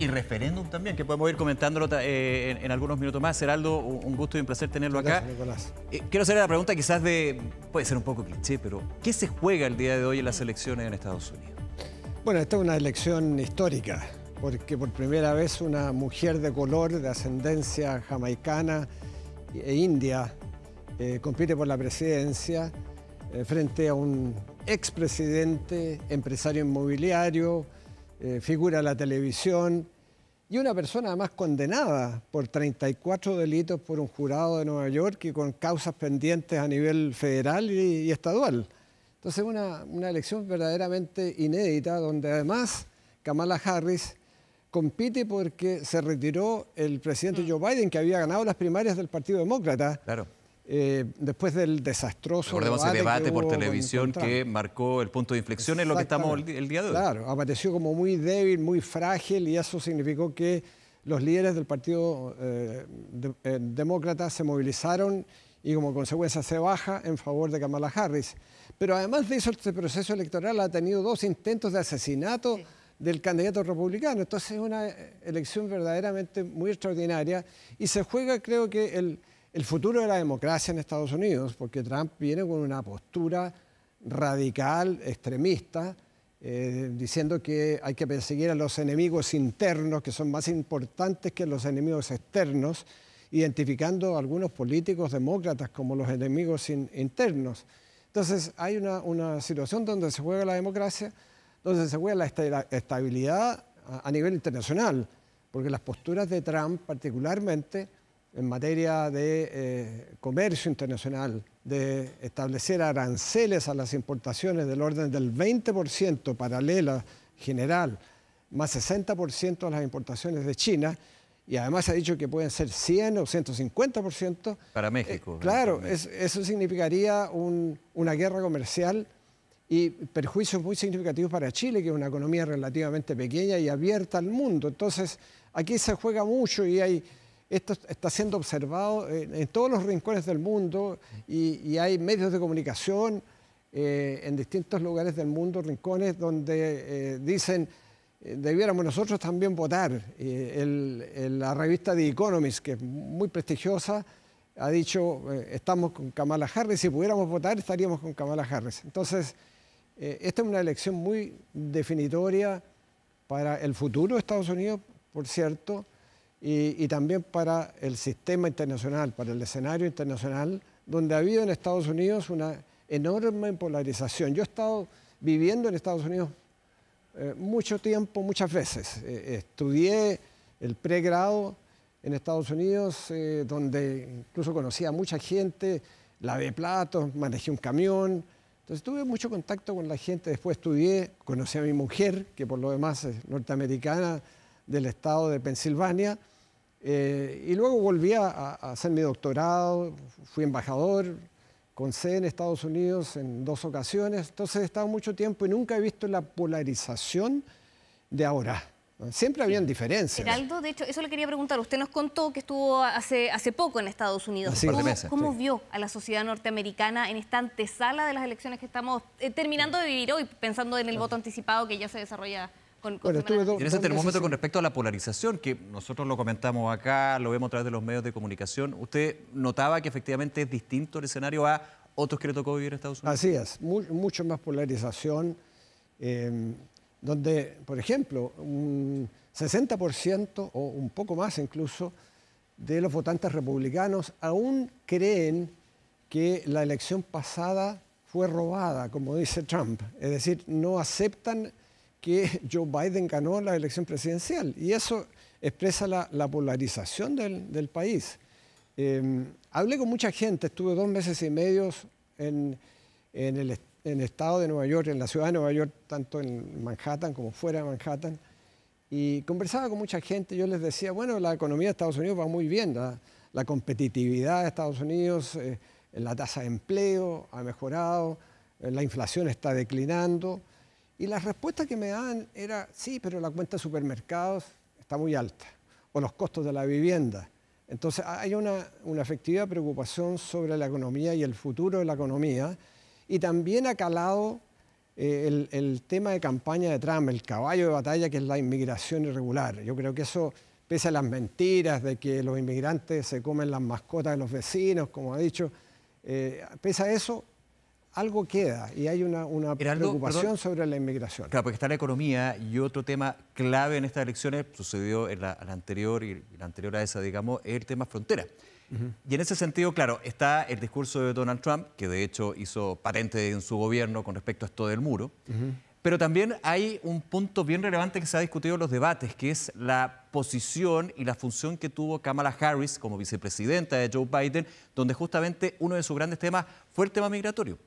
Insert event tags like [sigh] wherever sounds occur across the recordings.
Y referéndum también, que podemos ir comentándolo eh, en, algunos minutos más. Heraldo, un gusto y un placer tenerlo Gracias, acá. Nicolás. Eh, quiero hacer la pregunta quizás de, puede ser un poco cliché, pero ¿qué se juega el día de hoy en las elecciones en Estados Unidos? Bueno, esta es una elección histórica, porque por primera vez una mujer de color, de ascendencia jamaicana e india, eh, compite por la presidencia frente a un expresidente, empresario inmobiliario, eh, figura en la televisión y una persona además condenada por 34 delitos por un jurado de Nueva York y con causas pendientes a nivel federal y, estadual. Entonces una, una elección verdaderamente inédita donde además Kamala Harris compite porque se retiró el presidente mm. Joe Biden que había ganado las primarias del Partido Demócrata. Claro eh, después del desastroso debate por televisión que marcó el punto de inflexión en lo que estamos el, día de hoy. Claro, apareció como muy débil, muy frágil y eso significó que los líderes del Partido eh, eh, Demócrata se movilizaron y como consecuencia se baja en favor de Kamala Harris. Pero además de eso, este proceso electoral ha tenido dos intentos de asesinato del candidato republicano. Entonces es una elección verdaderamente muy extraordinaria y se juega, creo que, el, el futuro de la democracia en Estados Unidos, porque Trump viene con una postura radical, extremista, eh, diciendo que hay que perseguir a los enemigos internos, que son más importantes que los enemigos externos, identificando a algunos políticos demócratas como los enemigos internos. Entonces hay una, situación donde se juega la democracia, donde se juega la, estabilidad a nivel internacional, porque las posturas de Trump particularmente en materia de eh, comercio internacional, de establecer aranceles a las importaciones del orden del 20% paralela, general, más 60% a las importaciones de China, y además ha dicho que pueden ser 100 o 150%. Para eh, México. claro, eso significaría una guerra comercial y perjuicios muy significativos para Chile, que es una economía relativamente pequeña y abierta al mundo. Entonces, aquí se juega mucho y hay esto está siendo observado en, todos los rincones del mundo y, hay medios de comunicación eh, en distintos lugares del mundo, rincones donde eh, dicen eh, debiéramos nosotros también votar. la revista The Economist, que es muy prestigiosa, ha dicho, estamos con Kamala Harris, si pudiéramos votar estaríamos con Kamala Harris. Entonces, esta es una elección muy definitoria para el futuro de Estados Unidos, por cierto, y, también para el sistema internacional, para el escenario internacional, donde ha habido en Estados Unidos una enorme polarización. Yo he estado viviendo en Estados Unidos eh, mucho tiempo, muchas veces. Eh, estudié el pregrado en Estados Unidos, eh, donde incluso conocí a mucha gente, lavé platos, manejé un camión. Entonces tuve mucho contacto con la gente, después estudié, conocí a mi mujer, que por lo demás es norteamericana del estado de Pensilvania, eh, y luego volví a, hacer mi doctorado, fui embajador con sede en Estados Unidos en dos ocasiones, entonces he estado mucho tiempo y nunca he visto la polarización de ahora. Siempre habían diferencias. Geraldo, de hecho, eso le quería preguntar. Usted nos contó que estuvo hace, hace poco en Estados Unidos. ¿Cómo, vio a la sociedad norteamericana en esta antesala de las elecciones que estamos eh, terminando de vivir hoy, pensando en el voto anticipado que ya se desarrolla en ese termómetro con respecto a la polarización, que nosotros lo comentamos acá, lo vemos a través de los medios de comunicación, ¿usted notaba que efectivamente es distinto el escenario a otros que le tocó vivir en Estados Unidos? Así es, mucho más polarización, em, donde, por ejemplo, un 60% o un poco más incluso de los votantes republicanos aún creen que la elección pasada fue robada, como dice Trump. Es decir, no aceptan que Joe Biden ganó la elección presidencial. Y eso expresa la, polarización del, país. Em, hablé con mucha gente, estuve dos meses y medio en, el, estado de Nueva York, en la ciudad de Nueva York, tanto en Manhattan como fuera de Manhattan, y conversaba con mucha gente, yo les decía, bueno, la economía de Estados Unidos va muy bien, ¿ah? la, competitividad de Estados Unidos, eh, la tasa de empleo ha mejorado, eh, la inflación está declinando, y la respuesta que me dan era, sí, pero la cuenta de supermercados está muy alta, o los costos de la vivienda. Entonces hay una, efectiva preocupación sobre la economía y el futuro de la economía, y también ha calado eh, el, tema de campaña de Trump, el caballo de batalla que es la inmigración irregular. Yo creo que eso, pese a las mentiras de que los inmigrantes se comen las mascotas de los vecinos, como ha dicho, eh, pese a eso, algo queda y hay una, preocupación sobre la inmigración. Claro, porque está la economía y otro tema clave en estas elecciones, sucedió en la, anterior y la anterior a esa, digamos, es el tema frontera. Y en ese sentido, claro, está el discurso de Donald Trump, que de hecho hizo patente en su gobierno con respecto a esto del muro. Pero también hay un punto bien relevante que se ha discutido en los debates, que es la posición y la función que tuvo Kamala Harris como vicepresidenta de Joe Biden, donde justamente uno de sus grandes temas fue el tema migratorio.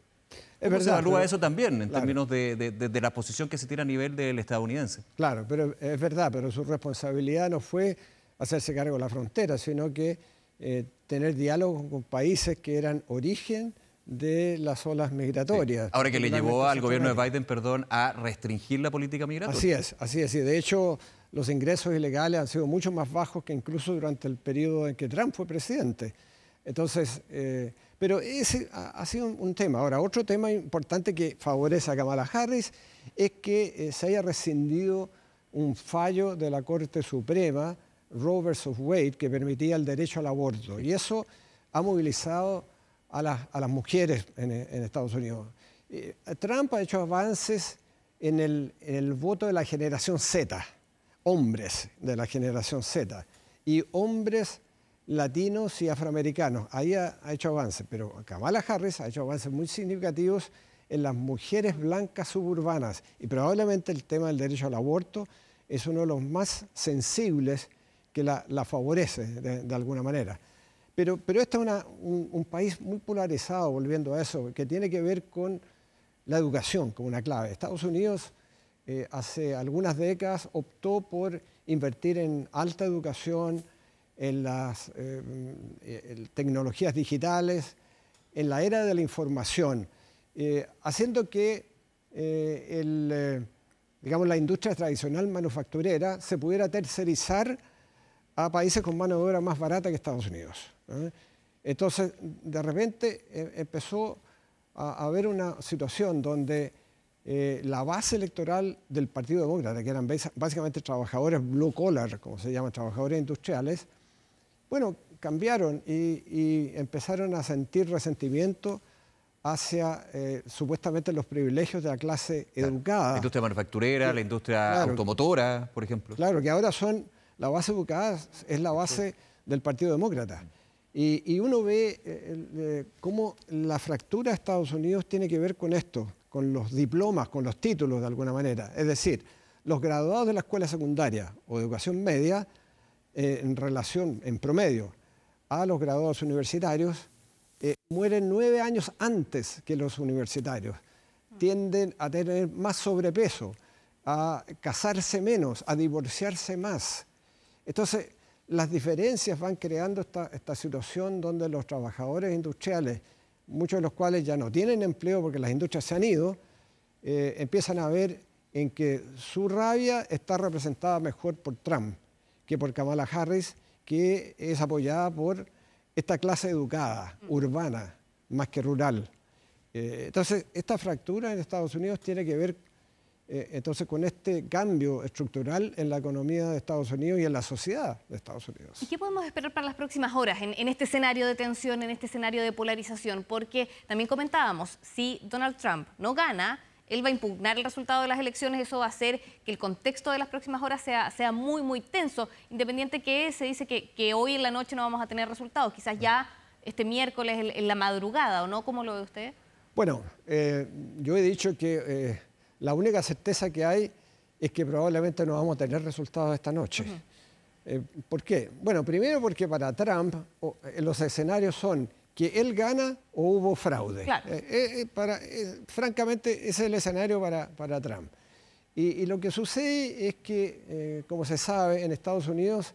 Es verdad, se eso también en términos de, de, la posición que se tiene a nivel del estadounidense? Claro, pero es verdad, pero su responsabilidad no fue hacerse cargo de la frontera, sino que eh, tener diálogo con países que eran origen de las olas migratorias. Ahora que le llevó al gobierno de Biden, perdón, a restringir la política migratoria. Así es, así es. Y de hecho, los ingresos ilegales han sido mucho más bajos que incluso durante el periodo en que Trump fue presidente. Entonces, eh, pero ese ha, sido un, tema. Ahora, otro tema importante que favorece a Kamala Harris es que eh, se haya rescindido un fallo de la Corte Suprema, Roe vs. Wade, que permitía el derecho al aborto. Y eso ha movilizado a las, mujeres eh, en, Estados Unidos. Eh, Trump ha hecho avances en el, en el voto de la generación Z, hombres de la generación Z. Y hombres latinos y afroamericanos. Ahí ha, hecho avances, pero Kamala Harris ha hecho avances muy significativos en las mujeres blancas suburbanas y probablemente el tema del derecho al aborto es uno de los más sensibles que la, favorece de, alguna manera. Pero, pero este es un, país muy polarizado, volviendo a eso, que tiene que ver con la educación como una clave. Estados Unidos eh, hace algunas décadas optó por invertir en alta educación, en las eh, eh, tecnologías digitales, en la era de la información, eh, haciendo que el, digamos, la industria tradicional manufacturera se pudiera tercerizar a países con mano de obra más barata que Estados Unidos. Entonces, de repente empezó a, haber una situación donde la base electoral del Partido Demócrata, que eran básicamente trabajadores blue collar, como se llama, trabajadores industriales, bueno, cambiaron y, empezaron a sentir resentimiento hacia eh, supuestamente los privilegios de la clase educada. La industria manufacturera, la industria automotora, por ejemplo. Claro, que ahora son, la base educada es la base del Partido Demócrata. Y, uno ve eh, eh, cómo la fractura de Estados Unidos tiene que ver con esto, con los diplomas, con los títulos de alguna manera. Es decir, los graduados de la escuela secundaria o educación media eh, en relación, en promedio, a los graduados universitarios, eh, mueren nueve años antes que los universitarios. Tienden a tener más sobrepeso, a casarse menos, a divorciarse más. Entonces, las diferencias van creando esta, situación donde los trabajadores industriales, muchos de los cuales ya no tienen empleo porque las industrias se han ido, eh, empiezan a ver en que su rabia está representada mejor por Trump que por Kamala Harris, que es apoyada por esta clase educada, mm. urbana, más que rural. Eh, entonces, esta fractura en Estados Unidos tiene que ver eh, entonces con este cambio estructural en la economía de Estados Unidos y en la sociedad de Estados Unidos. ¿Y qué podemos esperar para las próximas horas en, en este escenario de tensión, en este escenario de polarización? Porque también comentábamos, si Donald Trump no gana, él va a impugnar el resultado de las elecciones, eso va a hacer que el contexto de las próximas horas sea, sea muy, muy tenso, independiente que se dice que, hoy en la noche no vamos a tener resultados, quizás ya este miércoles en, la madrugada, ¿o no? ¿Cómo lo ve usted? Bueno, eh, yo he dicho que eh, la única certeza que hay es que probablemente no vamos a tener resultados esta noche. Eh, ¿Por qué? Bueno, primero porque para Trump los escenarios son que él gana o hubo fraude. Eh, eh, eh, francamente, ese es el escenario para, Trump. Y, lo que sucede es que, como se sabe, en Estados Unidos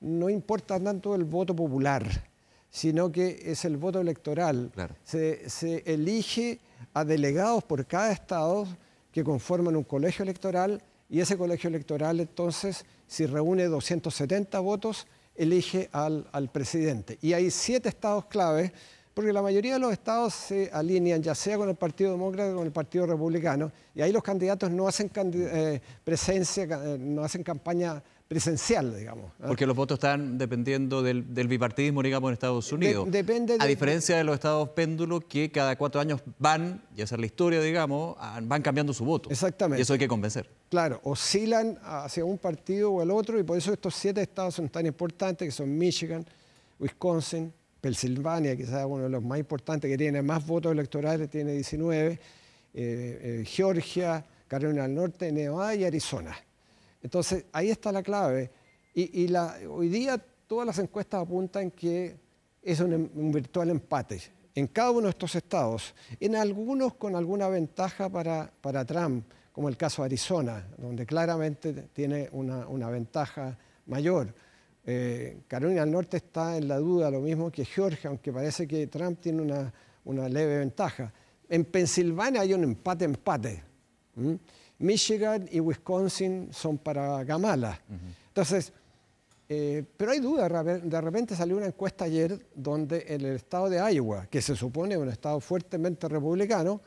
no importa tanto el voto popular, sino que es el voto electoral. se elige a delegados por cada estado que conforman un colegio electoral y ese colegio electoral entonces, si reúne 270 votos, elige al, presidente. Y hay siete estados claves, porque la mayoría de los estados se alinean ya sea con el Partido Demócrata o con el Partido Republicano, y ahí los candidatos no hacen eh, presencia, eh, no hacen campaña presencial, digamos. Ah. Porque los votos están dependiendo del, bipartidismo, digamos, en Estados Unidos. depende A diferencia de los estados péndulo que cada cuatro años van, y esa es la historia, digamos, van cambiando su voto. Exactamente. Y eso hay que convencer claro, oscilan hacia un partido o el otro y por eso estos siete estados son tan importantes, que son Michigan, Wisconsin, Pensilvania, quizás uno de los más importantes, que tiene más votos electorales, tiene 19, eh, eh, Georgia, Carolina del Norte, Nevada y Arizona. Entonces, ahí está la clave. Y, hoy día todas las encuestas apuntan que es un, un, virtual empate en cada uno de estos estados, en algunos con alguna ventaja para, para Trump como el caso de Arizona, donde claramente tiene una, ventaja mayor. Eh, Carolina del Norte está en la duda, lo mismo que Georgia, aunque parece que Trump tiene una, leve ventaja. En Pensilvania hay un empate-empate. Michigan y Wisconsin son para Gamala. Entonces, eh, pero hay duda, de repente salió una encuesta ayer donde el estado de Iowa, que se supone un estado fuertemente republicano,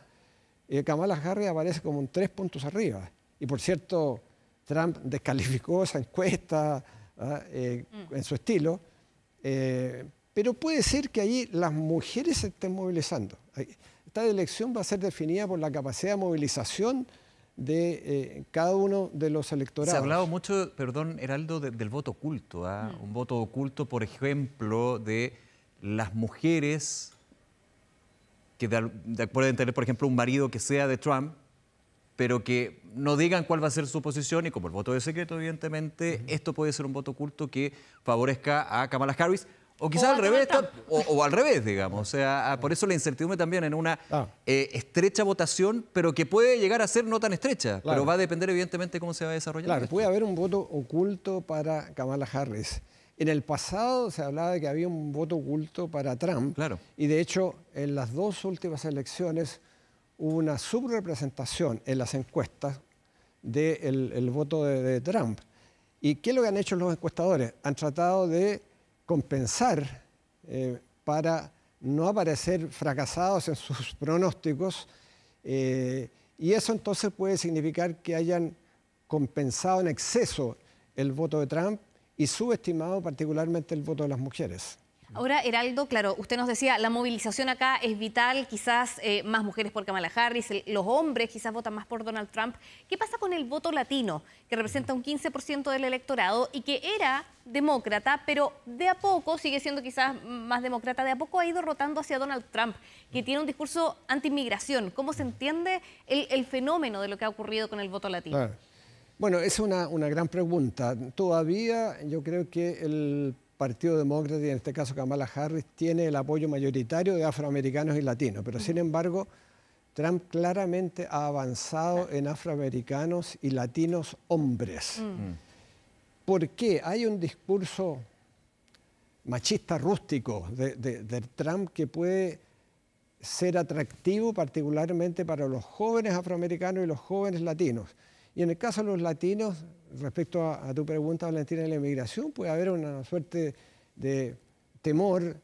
eh, Kamala Harris aparece como en tres puntos arriba. Y por cierto, Trump descalificó esa encuesta ¿ah? eh, mm. en su estilo. Eh, pero puede ser que allí las mujeres se estén movilizando. Esta elección va a ser definida por la capacidad de movilización de eh, cada uno de los electorados. Se ha hablado mucho, perdón, Heraldo, del voto oculto, ¿ah? mm. un voto oculto, por ejemplo, de las mujeres que de, pueden tener, por ejemplo, un marido que sea de Trump, pero que no digan cuál va a ser su posición y como el voto es secreto, evidentemente, esto puede ser un voto oculto que favorezca a Kamala Harris. O quizás al revés, o, al revés, digamos. O sea, por eso la incertidumbre también en una ah. eh, estrecha votación, pero que puede llegar a ser no tan estrecha. Pero va a depender, evidentemente, cómo se va a desarrollar. Claro, puede haber un voto oculto para Kamala Harris. En el pasado se hablaba de que había un voto oculto para Trump. Y de hecho, en las dos últimas elecciones hubo una subrepresentación en las encuestas del voto de, Trump. ¿Y qué es lo que han hecho los encuestadores? Han tratado de compensar eh, para no aparecer fracasados en sus [laughs] pronósticos. Eh, y eso entonces puede significar que hayan compensado en exceso el voto de Trump y subestimado particularmente el voto de las mujeres. Ahora, Heraldo, claro, usted nos decía, la movilización acá es vital, quizás eh, más mujeres por Kamala Harris, los hombres quizás votan más por Donald Trump. ¿Qué pasa con el voto latino, que representa un 15% del electorado y que era demócrata, pero de a poco, sigue siendo quizás más demócrata, de a poco ha ido rotando hacia Donald Trump, que tiene un discurso anti-inmigración? ¿Cómo se entiende el, fenómeno de lo que ha ocurrido con el voto latino? Bueno, es una, gran pregunta. Todavía yo creo que el Partido Demócrata, y en este caso Kamala Harris, tiene el apoyo mayoritario de afroamericanos y latinos, pero sin embargo... Trump claramente ha avanzado en afroamericanos y latinos hombres. Mm. ¿Por qué? Hay un discurso machista rústico de, Trump que puede ser atractivo particularmente para los jóvenes afroamericanos y los jóvenes latinos. Y en el caso de los latinos, respecto a, tu pregunta, Valentina, de la inmigración, puede haber una suerte de temor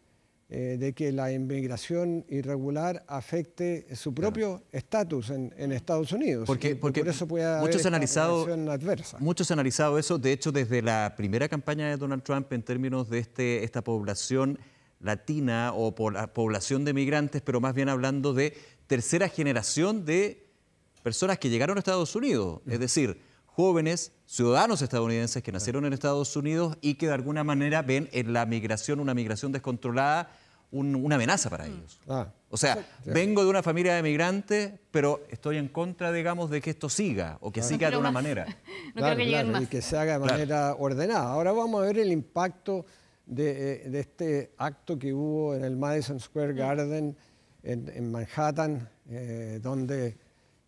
eh, de que la inmigración irregular afecte su propio estatus en, Estados Unidos. Porque, por eso puede haber muchos situación adversa. Muchos han analizado eso, de hecho, desde la primera campaña de Donald Trump en términos de este, esta población latina o población de migrantes, pero más bien hablando de tercera generación de personas que llegaron a Estados Unidos, es mm. decir, jóvenes ciudadanos estadounidenses que nacieron en Estados Unidos y que de alguna manera ven en la migración, una migración descontrolada, una amenaza para mm. ellos. o sea, vengo de una familia de migrantes, pero estoy en contra, digamos, de que esto siga o que siga de una manera. [laughs] claro, claro, Y que se haga de manera ordenada. Ahora vamos a ver el impacto de, eh, este acto que hubo en el Madison Square mm. Garden en, Manhattan, eh, donde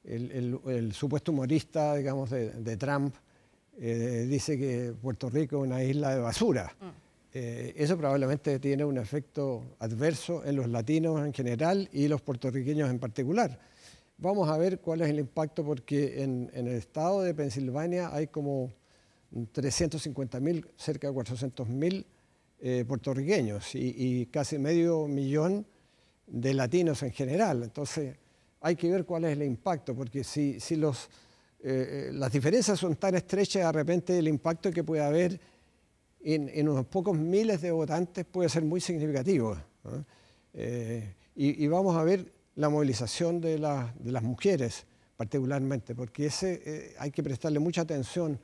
el, supuesto humorista, digamos, de, Trump, eh, dice que Puerto Rico es una isla de basura. Mm. Eh, eso probablemente tiene un efecto adverso en los latinos en general y los puertorriqueños en particular. Vamos a ver cuál es el impacto porque en, el estado de Pensilvania hay como 350.000, cerca de 400.000 eh, puertorriqueños y, y casi medio millón de latinos en general. Entonces, hay que ver cuál es el impacto, porque si, eh, eh, las diferencias son tan estrechas, de repente el impacto que puede haber en, unos pocos miles de votantes puede ser muy significativo. Eh, y, vamos a ver la movilización de, las mujeres particularmente, porque hay que prestarle mucha atención,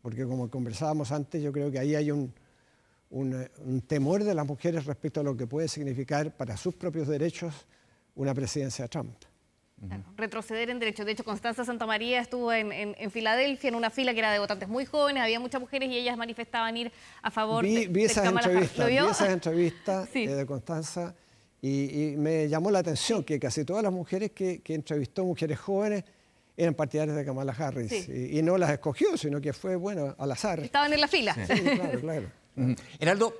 porque como conversábamos antes, yo creo que ahí hay un, un, temor de las mujeres respecto a lo que puede significar para sus propios derechos una presidencia de Trump retroceder en derecho. De hecho, Constanza Santamaría estuvo en, Filadelfia en una fila que era de votantes muy jóvenes, había muchas mujeres y ellas manifestaban ir a favor de, esas entrevistas, vi esas [laughs] entrevistas eh, de Constanza y, me llamó la atención que casi todas las mujeres que, entrevistó, mujeres jóvenes, eran partidarias de Kamala Harris y, no las escogió, sino que fue, bueno, al azar. Estaban en la fila. Sí, Claro, [laughs] claro. Heraldo,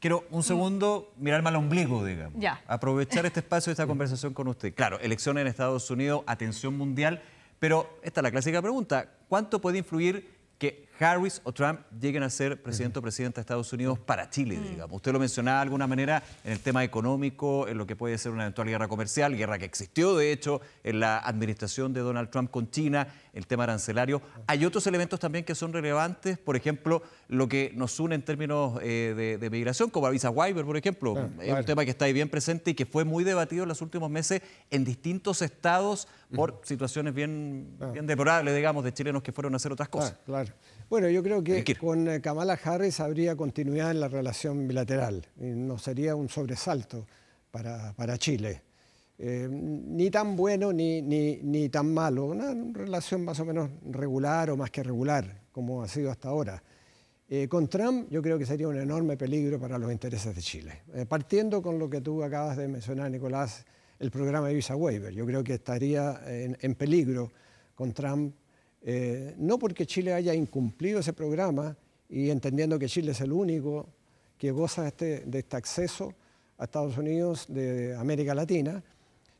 Quiero un mm. segundo mirar mal al ombligo, digamos. Aprovechar este espacio, esta [laughs] conversación con usted. Claro, elecciones en Estados Unidos, atención mundial, pero esta es la clásica pregunta. ¿Cuánto puede influir que Harris o Trump lleguen a ser presidente o presidenta de Estados Unidos para Chile, digamos. Usted lo mencionaba de alguna manera en el tema económico, en lo que puede ser una eventual guerra comercial, guerra que existió, de hecho, en la administración de Donald Trump con China, el tema arancelario. Hay otros elementos también que son relevantes, por ejemplo, lo que nos une en términos eh, de, migración, como avisa visa Weiber, por ejemplo, es un tema que está ahí bien presente y que fue muy debatido en los últimos meses en distintos estados por situaciones bien, bien deplorables, digamos, de chilenos que fueron a hacer otras cosas. claro. Bueno, yo creo que con eh, Kamala Harris habría continuidad en la relación bilateral. No sería un sobresalto para, para Chile. Eh, ni tan bueno ni, ni, ni, tan malo. Una relación más o menos regular o más que regular, como ha sido hasta ahora. Eh, con Trump yo creo que sería un enorme peligro para los intereses de Chile. partiendo con lo que tú acabas de mencionar, Nicolás, el programa de Visa Waiver. Yo creo que estaría en, en peligro con Trump eh, no porque Chile haya incumplido ese programa y entendiendo que Chile es el único que goza de este, este acceso a Estados Unidos de América Latina,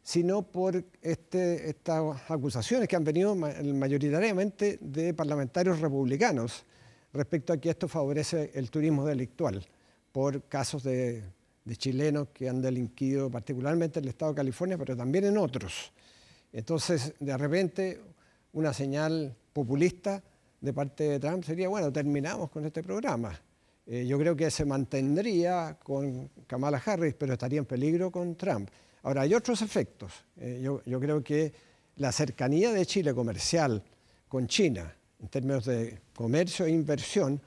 sino por este, estas acusaciones que han venido mayoritariamente de parlamentarios republicanos respecto a que esto favorece el turismo delictual por casos de, de chilenos que han delinquido particularmente en el estado de California, pero también en otros. Entonces, de repente, una señal populista de parte de Trump sería, bueno, terminamos con este programa. Eh, yo creo que se mantendría con Kamala Harris, pero estaría en peligro con Trump. Ahora, hay otros efectos. Eh, yo, creo que la cercanía de Chile comercial con China, en términos de comercio e inversión,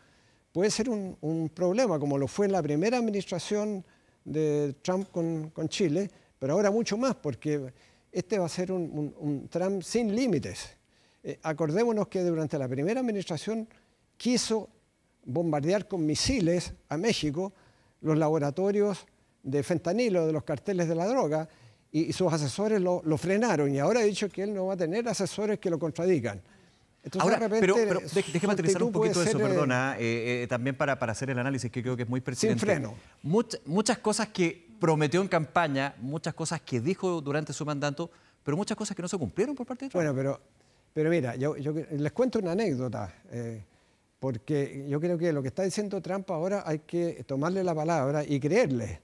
puede ser un, problema, como lo fue en la primera administración de Trump con, Chile, pero ahora mucho más, porque este va a ser un Trump sin límites eh, acordémonos que durante la primera administración quiso bombardear con misiles a México los laboratorios de fentanilo, de los carteles de la droga, y, sus asesores lo, frenaron. Y ahora ha dicho que él no va a tener asesores que lo contradigan. pero, déjeme aterrizar un poquito de eso, eh, perdona, eh, también para, hacer el análisis que creo que es muy pertinente. muchas cosas que prometió en campaña, muchas cosas que dijo durante su mandato, pero muchas cosas que no se cumplieron por parte de Trump. Bueno, pero pero mira, yo, les cuento una anécdota, eh, porque yo creo que lo que está diciendo Trump ahora hay que tomarle la palabra y creerle.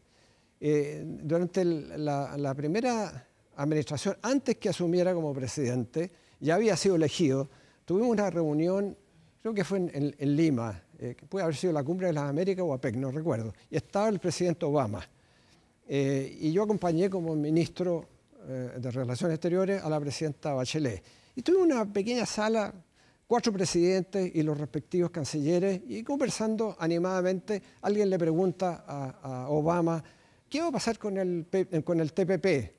Eh, durante la, primera administración, antes que asumiera como presidente, ya había sido elegido, tuvimos una reunión, creo que fue en, Lima, eh, que puede haber sido la Cumbre de las Américas o APEC, no recuerdo, y estaba el presidente Obama. y yo acompañé como ministro de Relaciones Exteriores a la presidenta Bachelet. Y en una pequeña sala, cuatro presidentes y los respectivos cancilleres, y conversando animadamente, alguien le pregunta a, Obama, ¿qué va a pasar con el, TPP? Eh,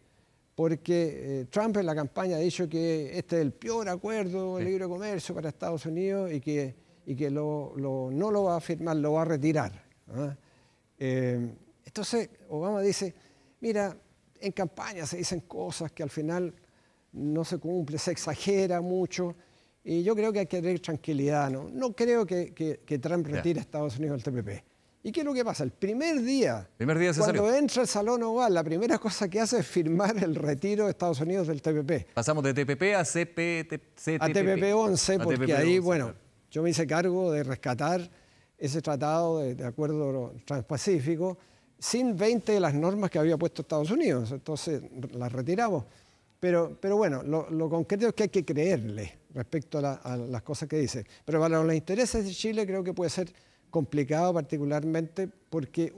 Porque eh, Trump en la campaña ha dicho que este es el peor acuerdo de libre comercio para Estados Unidos y que, no lo va a firmar, lo va a retirar. ¿ah? Eh, entonces Obama dice, mira, en campaña se dicen cosas que al final no se cumple, se exagera mucho. Y yo creo que hay que tener tranquilidad, ¿no? No creo que, Trump retire a Estados Unidos del TPP. ¿Y qué es lo que pasa? El primer día, cuando entra el Salón Oval, la primera cosa que hace es firmar el retiro de Estados Unidos del TPP. Pasamos de TPP a CPTP. A TPP 11, porque ahí, bueno, yo me hice cargo de rescatar ese tratado de, acuerdo transpacífico sin 20 de las normas que había puesto Estados Unidos. Entonces las retiramos. Pero, pero bueno, lo, concreto es que hay que creerle respecto a, las cosas que dice. Pero para los intereses de Chile creo que puede ser complicado particularmente porque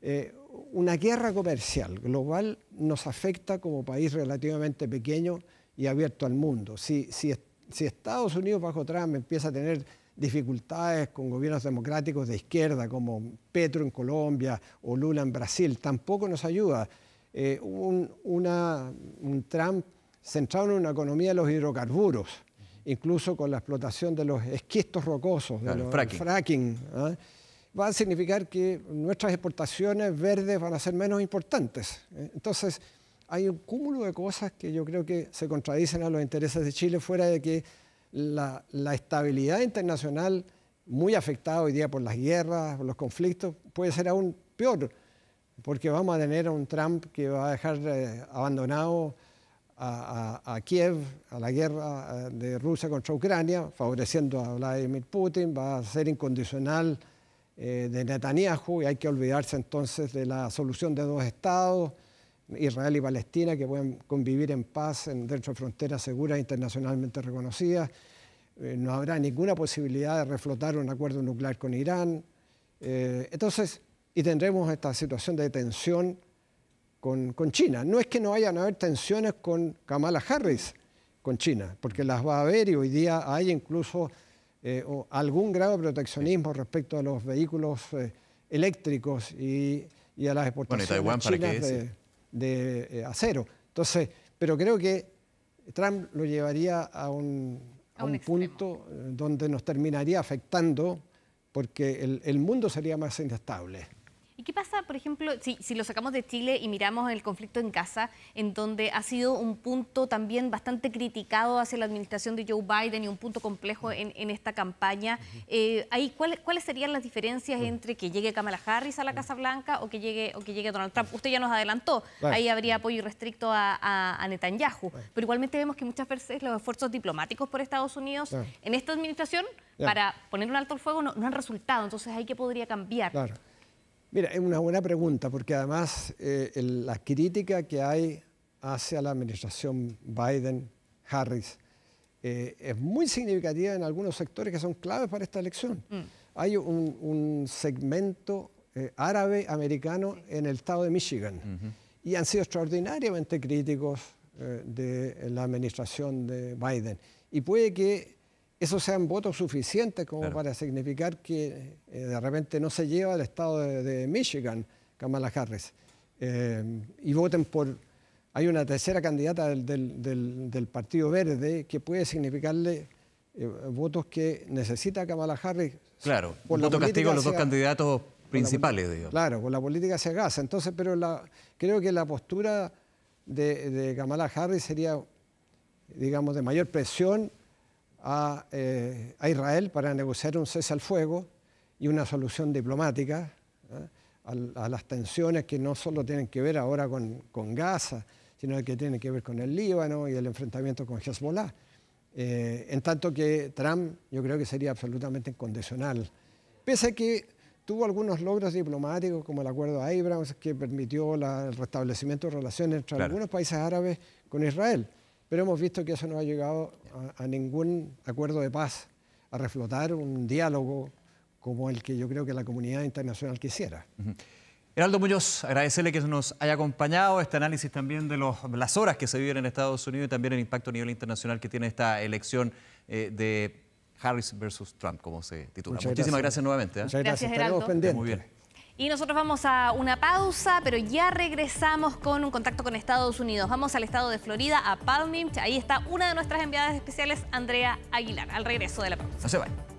eh, una guerra comercial global nos afecta como país relativamente pequeño y abierto al mundo. Si, si, si, Estados Unidos bajo Trump empieza a tener dificultades con gobiernos democráticos de izquierda como Petro en Colombia o Lula en Brasil, tampoco nos ayuda. Eh, un, un Trump centrado en una economía de los hidrocarburos, incluso con la explotación de los esquistos rocosos, fracking. ¿ah? va a significar que nuestras exportaciones verdes van a ser menos importantes. ¿eh? Entonces, hay un cúmulo de cosas que yo creo que se contradicen a los intereses de Chile, fuera de que la, la estabilidad internacional, muy afectada hoy día por las guerras, por los conflictos, puede ser aún peor porque vamos a tener a un Trump que va a dejar eh, abandonado a, Kiev, a la guerra eh, de Rusia contra Ucrania, favoreciendo a Vladimir Putin, va a ser incondicional eh, de Netanyahu y hay que olvidarse entonces de la solución de dos estados, Israel y Palestina, que pueden convivir en paz dentro de fronteras seguras e internacionalmente reconocidas. no habrá ninguna posibilidad de reflotar un acuerdo nuclear con Irán. entonces, y tendremos esta situación de tensión con, China. No es que no vayan a haber tensiones con Kamala Harris, con China, porque las va a haber y hoy día hay incluso eh, algún grado de proteccionismo respecto a los vehículos eh, eléctricos y, a las exportaciones de, eh, acero. Entonces, pero creo que Trump lo llevaría a un, punto donde nos terminaría afectando porque el mundo sería más inestable. ¿Y qué pasa, por ejemplo, si, si, lo sacamos de Chile y miramos el conflicto en casa, en donde ha sido un punto también bastante criticado hacia la administración de Joe Biden y un punto complejo en, esta campaña? Eh, ahí, ¿Cuáles serían las diferencias entre que llegue Kamala Harris a la Casa Blanca o que llegue, o que llegue Donald Trump? Usted ya nos adelantó, ahí habría apoyo restricto a, Netanyahu, pero igualmente vemos que muchas veces los esfuerzos diplomáticos por Estados Unidos en esta administración para poner un alto al fuego no, han resultado, entonces ahí que podría cambiar. Mira, es una buena pregunta, porque además eh, la crítica que hay hacia la administración Biden-Harris eh, es muy significativa en algunos sectores que son claves para esta elección. Mm. Hay un, segmento eh, árabe-americano en el estado de Michigan y han sido extraordinariamente críticos de la administración de Biden. Y puede que esos sean votos suficientes como para significar que eh, de repente no se lleva al estado de, Michigan Kamala Harris eh, y voten por... Hay una tercera candidata del, Partido Verde que puede significarle eh, votos que necesita Kamala Harris. Claro, por voto castigo a los dos candidatos principales, Claro, con la política se gasa. Entonces, pero la, creo que la postura de, de Kamala Harris sería, digamos, de mayor presión eh, a, Israel para negociar un cese al fuego y una solución diplomática ¿eh? a, las tensiones que no solo tienen que ver ahora con, Gaza, sino que tienen que ver con el Líbano y el enfrentamiento con Hezbollah. Eh, en tanto que Trump yo creo que sería absolutamente incondicional, pese a que tuvo algunos logros diplomáticos como el acuerdo de Abrams que permitió el restablecimiento de relaciones entre algunos países árabes con Israel pero hemos visto que eso no ha llegado a, ningún acuerdo de paz, a reflotar un diálogo como el que yo creo que la comunidad internacional quisiera. Heraldo Muñoz, agradecerle que nos haya acompañado este análisis también de las horas que se viven en Estados Unidos y también el impacto a nivel internacional que tiene esta elección eh, de Harris versus Trump, como se titula. Muchísimas gracias, nuevamente. ¿eh? Muchas gracias, gracias Muy bien. Y nosotros vamos a una pausa, pero ya regresamos con un contacto con Estados Unidos. Vamos al estado de Florida, a Palm Beach. Ahí está una de nuestras enviadas especiales, Andrea Aguilar, al regreso de la pausa. se